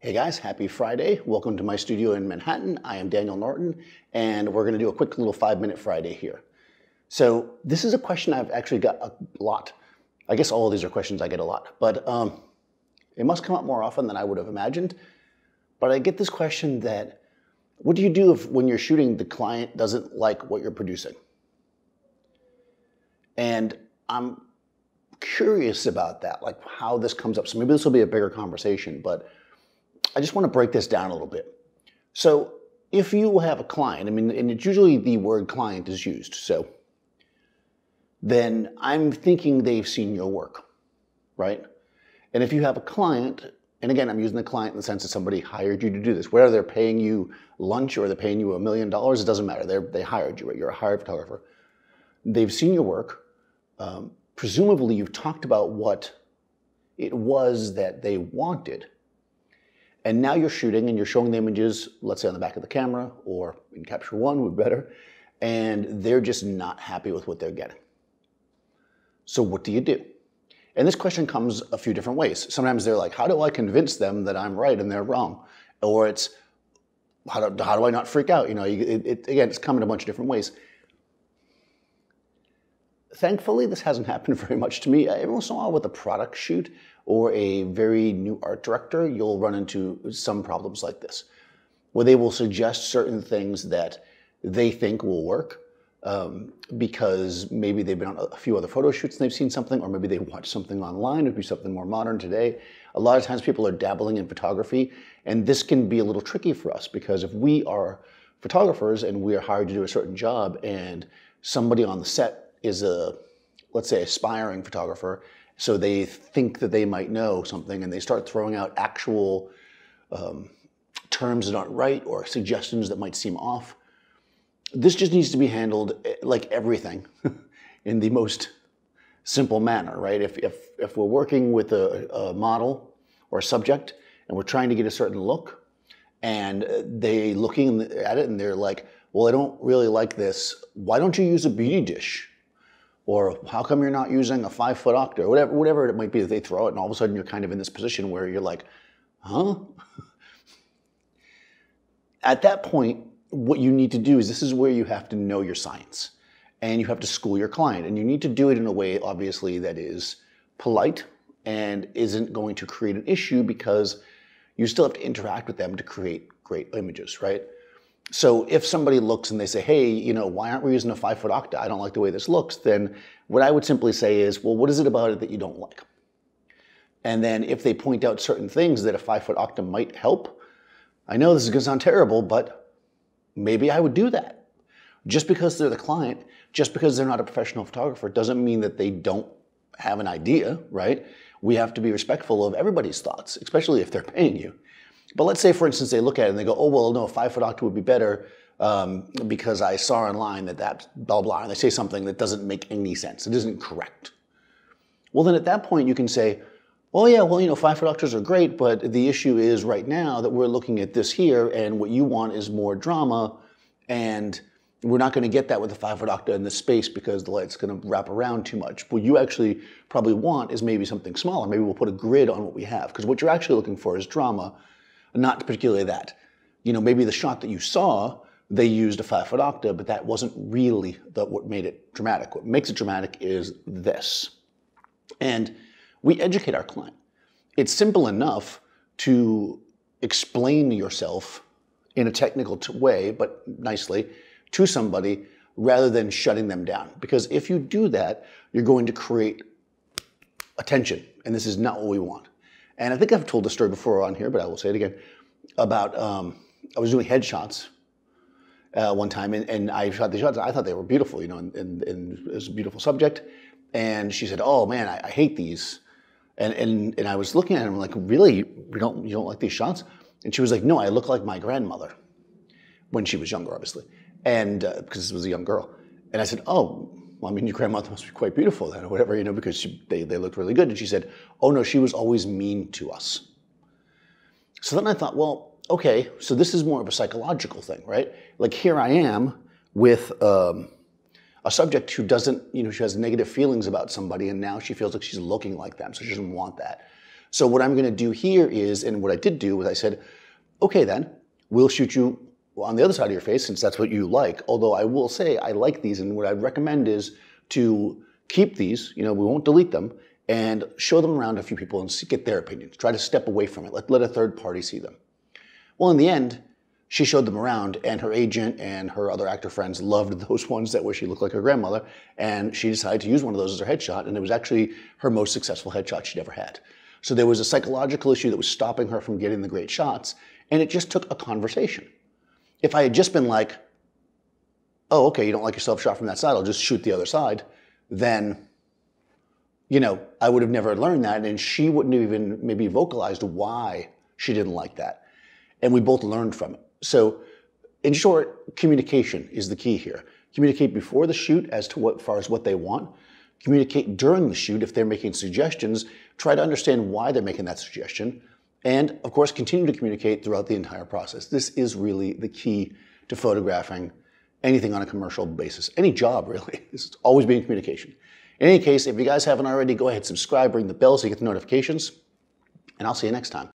Hey guys, happy Friday. Welcome to my studio in Manhattan. I am Daniel Norton, and we're gonna do a quick little five minute Friday here. So, this is a question I've actually got a lot. I guess all of these are questions I get a lot, but um, it must come up more often than I would have imagined. But I get this question that what do you do if when you're shooting the client doesn't like what you're producing? And I'm curious about that, like how this comes up. So, maybe this will be a bigger conversation, but I just want to break this down a little bit. So if you have a client, I mean, and it's usually the word client is used, so then I'm thinking they've seen your work, right? And if you have a client, and again, I'm using the client in the sense that somebody hired you to do this, whether they're paying you lunch or they're paying you a million dollars, it doesn't matter. They're, they hired you, right? You're a hired photographer. They've seen your work. Um, presumably, you've talked about what it was that they wanted and now you're shooting and you're showing the images, let's say on the back of the camera or in Capture One would better, and they're just not happy with what they're getting. So what do you do? And this question comes a few different ways. Sometimes they're like, how do I convince them that I'm right and they're wrong? Or it's, how do, how do I not freak out? You know, it, it, again, it's coming a bunch of different ways thankfully, this hasn't happened very much to me. Every once in a while, with a product shoot or a very new art director, you'll run into some problems like this, where they will suggest certain things that they think will work um, because maybe they've been on a few other photo shoots and they've seen something, or maybe they watched something online. It would be something more modern today. A lot of times, people are dabbling in photography, and this can be a little tricky for us because if we are photographers and we are hired to do a certain job and somebody on the set is a, let's say, aspiring photographer. So they think that they might know something and they start throwing out actual um, terms that aren't right or suggestions that might seem off. This just needs to be handled eh, like everything in the most simple manner, right? If, if, if we're working with a, a model or a subject and we're trying to get a certain look and eh, they looking at it and they're like, well, I don't really like this. Why don't you use a beauty dish? or how come you're not using a five foot octa, or whatever, whatever it might be that they throw it, and all of a sudden you're kind of in this position where you're like, huh? At that point, what you need to do is this is where you have to know your science and you have to school your client, and you need to do it in a way, obviously, that is polite and isn't going to create an issue because you still have to interact with them to create great images, right? So if somebody looks and they say, hey, you know, why aren't we using a five foot octa? I don't like the way this looks. Then what I would simply say is, well, what is it about it that you don't like? And then if they point out certain things that a five foot octa might help, I know this is going to sound terrible, but maybe I would do that. Just because they're the client, just because they're not a professional photographer, doesn't mean that they don't have an idea, right? We have to be respectful of everybody's thoughts, especially if they're paying you. But let's say, for instance, they look at it and they go, oh, well, no, five foot octa would be better um, because I saw online that that blah, blah, and they say something that doesn't make any sense. It isn't correct. Well, then at that point, you can say, well, yeah, well, you know, five foot octas are great, but the issue is right now that we're looking at this here and what you want is more drama and we're not going to get that with a five foot octa in this space because the light's going to wrap around too much. What you actually probably want is maybe something smaller. Maybe we'll put a grid on what we have because what you're actually looking for is drama not particularly that. You know, maybe the shot that you saw, they used a five foot octave, but that wasn't really the, what made it dramatic. What makes it dramatic is this. And we educate our client. It's simple enough to explain yourself in a technical way, but nicely, to somebody rather than shutting them down. Because if you do that, you're going to create attention, and this is not what we want. And I think I've told the story before on here, but I will say it again. About um, I was doing headshots uh, one time, and, and I shot the shots. I thought they were beautiful, you know, and, and, and it was a beautiful subject. And she said, "Oh man, I, I hate these." And, and and I was looking at him like, "Really, you don't you don't like these shots?" And she was like, "No, I look like my grandmother when she was younger, obviously, and uh, because this was a young girl." And I said, "Oh, well, I mean, your grandmother must be quite beautiful then, or whatever, you know, because she, they, they looked really good. And she said, oh no, she was always mean to us. So then I thought, well, okay, so this is more of a psychological thing, right? Like here I am with um, a subject who doesn't, you know, she has negative feelings about somebody, and now she feels like she's looking like them, so she doesn't want that. So what I'm going to do here is, and what I did do was I said, okay, then we'll shoot you on the other side of your face, since that's what you like. Although I will say I like these, and what i recommend is to keep these. You know, we won't delete them, and show them around a few people and get their opinions. Try to step away from it. Let, let a third party see them. Well, in the end, she showed them around, and her agent and her other actor friends loved those ones that where she looked like her grandmother, and she decided to use one of those as her headshot, and it was actually her most successful headshot she'd ever had. So there was a psychological issue that was stopping her from getting the great shots, and it just took a conversation. If I had just been like, oh, okay, you don't like yourself shot from that side, I'll just shoot the other side, then, you know, I would have never learned that. And she wouldn't have even maybe vocalized why she didn't like that. And we both learned from it. So, in short, communication is the key here. Communicate before the shoot as to what, far as what they want. Communicate during the shoot if they're making suggestions. Try to understand why they're making that suggestion. And of course, continue to communicate throughout the entire process. This is really the key to photographing anything on a commercial basis, any job really. It's always being communication. In any case, if you guys haven't already, go ahead, subscribe, ring the bell so you get the notifications, and I'll see you next time.